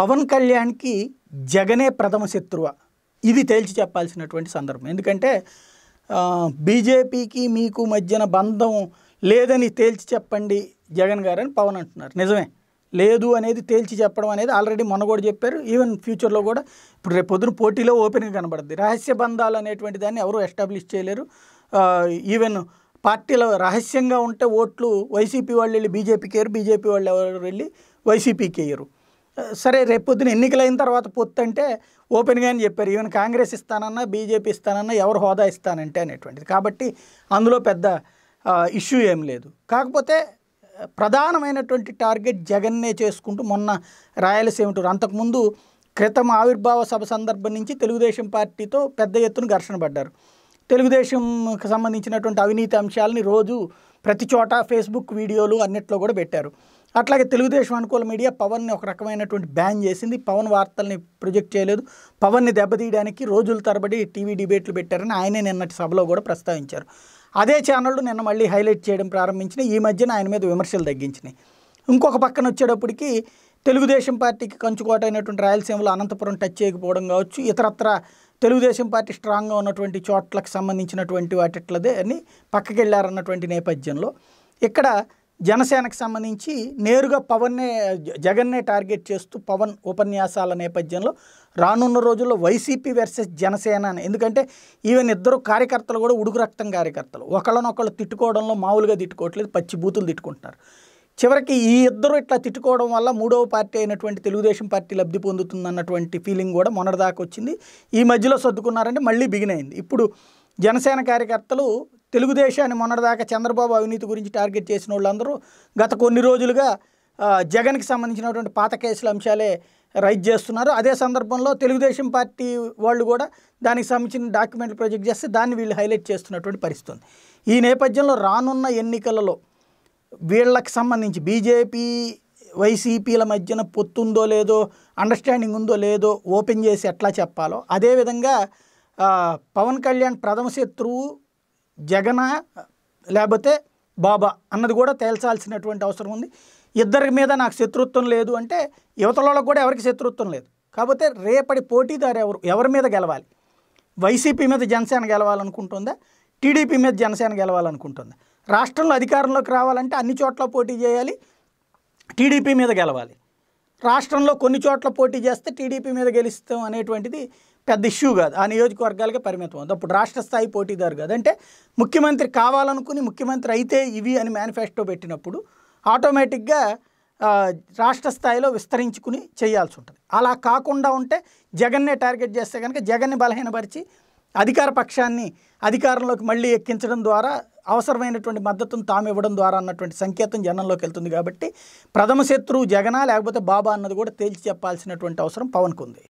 పవన్ కళ్యాణ్కి జగనే ప్రథమ శత్రువ ఇది తేల్చి చెప్పాల్సినటువంటి సందర్భం ఎందుకంటే బీజేపీకి మీకు మధ్యన బంధం లేదని తేల్చి చెప్పండి జగన్ గారు అని పవన్ అంటున్నారు నిజమే లేదు అనేది తేల్చి చెప్పడం అనేది ఆల్రెడీ మొన్న కూడా చెప్పారు ఈవెన్ ఫ్యూచర్లో కూడా ఇప్పుడు రేపు పొద్దున పోటీలో ఓపెన్గా కనబడుద్ది రహస్య బంధాలు అనేటువంటి దాన్ని ఎవరు ఎస్టాబ్లిష్ చేయలేరు ఈవెన్ పార్టీల రహస్యంగా ఉంటే ఓట్లు వైసీపీ వాళ్ళు వెళ్ళి బీజేపీకి వేయరు బీజేపీ వాళ్ళు ఎవరు వెళ్ళి వైసీపీకి వేయరు సరే రేపొద్దున ఎన్నికలైన తర్వాత పొత్తు అంటే అని చెప్పారు ఈవెన్ కాంగ్రెస్ ఇస్తానన్నా బీజేపీ ఇస్తానన్నా ఎవరు హోదా ఇస్తానంటే అనేటువంటిది కాబట్టి అందులో పెద్ద ఇష్యూ ఏం లేదు కాకపోతే ప్రధానమైనటువంటి టార్గెట్ జగన్నే చేసుకుంటూ మొన్న రాయలసీమ టూర్ అంతకుముందు క్రితం ఆవిర్భావ సభ సందర్భం నుంచి తెలుగుదేశం పార్టీతో పెద్ద ఎత్తున ఘర్షణ పడ్డారు తెలుగుదేశంకి సంబంధించినటువంటి అవినీతి అంశాలని రోజు ప్రతి చోట ఫేస్బుక్ వీడియోలు అన్నిట్లో కూడా పెట్టారు అట్లాగే తెలుగుదేశం అనుకూల మీడియా పవన్ని ఒక రకమైనటువంటి బ్యాన్ చేసింది పవన్ వార్తల్ని ప్రొజెక్ట్ చేయలేదు పవన్ని దెబ్బతీయడానికి రోజుల తరబడి టీవీ డిబేట్లు పెట్టారని ఆయనే నిన్నటి సభలో కూడా ప్రస్తావించారు అదే ఛానళ్ళు నిన్న మళ్ళీ హైలైట్ చేయడం ప్రారంభించిన ఈ మధ్యన ఆయన మీద విమర్శలు తగ్గించినాయి ఇంకొక పక్కన వచ్చేటప్పటికి తెలుగుదేశం పార్టీకి కంచుకోట అయినటువంటి రాయలసీమలో అనంతపురం టచ్ చేయకపోవడం కావచ్చు ఇతరత్ర తెలుగుదేశం పార్టీ స్ట్రాంగ్గా ఉన్నటువంటి చోట్లకు సంబంధించినటువంటి వాటిట్లదే అని పక్కకెళ్ళారన్నటువంటి నేపథ్యంలో ఇక్కడ జనసేనకు సంబంధించి నేరుగా పవన్నే జగన్నే టార్గెట్ చేస్తూ పవన్ ఉపన్యాసాల నేపథ్యంలో రానున్న రోజుల్లో వైసీపీ వర్సెస్ జనసేన అని ఎందుకంటే ఈవెన్ ఇద్దరు కార్యకర్తలు కూడా ఉడుగు రక్తం కార్యకర్తలు ఒకళ్ళనొకళ్ళు తిట్టుకోవడంలో మామూలుగా తిట్టుకోవట్లేదు పచ్చి బూతులు తిట్టుకుంటున్నారు చివరికి ఈ ఇద్దరు ఇట్లా తిట్టుకోవడం వల్ల మూడవ పార్టీ అయినటువంటి తెలుగుదేశం పార్టీ లబ్ధి పొందుతుందన్నటువంటి ఫీలింగ్ కూడా మొన్నటిదాకా వచ్చింది ఈ మధ్యలో సర్దుకున్నారంటే మళ్ళీ బిగినైంది ఇప్పుడు జనసేన కార్యకర్తలు తెలుగుదేశాన్ని మొన్నటిదాకా చంద్రబాబు అవినీతి గురించి టార్గెట్ చేసిన వాళ్ళందరూ గత కొన్ని రోజులుగా జగన్కి సంబంధించినటువంటి పాత కేసుల అంశాలే రైజ్ చేస్తున్నారు అదే సందర్భంలో తెలుగుదేశం పార్టీ వాళ్ళు కూడా దానికి సంబంధించిన డాక్యుమెంట్లు ప్రొజెక్ట్ చేస్తే దాన్ని వీళ్ళు హైలైట్ చేస్తున్నటువంటి పరిస్థితి ఉంది ఈ నేపథ్యంలో రానున్న ఎన్నికలలో వీళ్ళకి సంబంధించి బీజేపీ వైసీపీల మధ్యన పొత్తుందో లేదో అండర్స్టాండింగ్ ఉందో లేదో ఓపెన్ చేసి ఎట్లా చెప్పాలో అదేవిధంగా పవన్ కళ్యాణ్ ప్రథమ శత్రువు జగన లేకపోతే బాబా అన్నది కూడా తేల్చాల్సినటువంటి అవసరం ఉంది ఇద్దరి మీద నాకు శత్రుత్వం లేదు అంటే యువతలలో కూడా ఎవరికి శత్రుత్వం లేదు కాకపోతే రేపటి పోటీదారు ఎవరు ఎవరి మీద గెలవాలి వైసీపీ మీద జనసేన గెలవాలనుకుంటుందా టీడీపీ మీద జనసేన గెలవాలనుకుంటుందా రాష్ట్రంలో అధికారంలోకి రావాలంటే అన్ని చోట్ల పోటీ చేయాలి టీడీపీ మీద గెలవాలి రాష్ట్రంలో కొన్ని చోట్ల పోటీ చేస్తే టీడీపీ మీద గెలుస్తాం అనేటువంటిది పెద్ద ఇష్యూ కాదు ఆ నియోజకవర్గాలకే పరిమితం ఉంది అప్పుడు రాష్ట్ర స్థాయి పోటీదారు కాదు అంటే ముఖ్యమంత్రి కావాలనుకుని ముఖ్యమంత్రి అయితే ఇవి అని మేనిఫెస్టో పెట్టినప్పుడు ఆటోమేటిక్గా రాష్ట్ర స్థాయిలో విస్తరించుకుని చేయాల్సి ఉంటుంది అలా కాకుండా ఉంటే జగన్నే టార్గెట్ చేస్తే కనుక జగన్ని బలహీనపరిచి అధికార పక్షాన్ని అధికారంలోకి మళ్ళీ ఎక్కించడం ద్వారా అవసరమైనటువంటి మద్దతును తాము ఇవ్వడం ద్వారా అన్నటువంటి సంకేతం జనంలోకి వెళ్తుంది కాబట్టి ప్రథమ శత్రువు జగన లేకపోతే బాబా అన్నది కూడా తేల్చి చెప్పాల్సినటువంటి అవసరం పవన్కు ఉంది